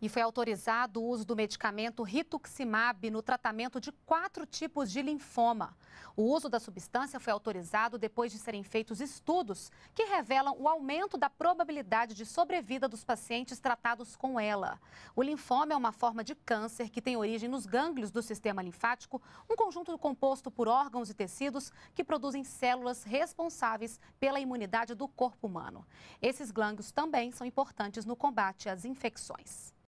e foi autorizado o uso do medicamento rituximab no tratamento de quatro tipos de linfoma. O uso da substância foi autorizado depois de serem feitos estudos que revelam o aumento da probabilidade de sobrevida dos pacientes tratados com ela. O linfoma é uma forma de câncer que tem origem nos gânglios do sistema linfático, um conjunto composto por órgãos e tecidos que produzem células responsáveis pela imunidade do corpo humano. Esses gânglios também são importantes no combate às infecções.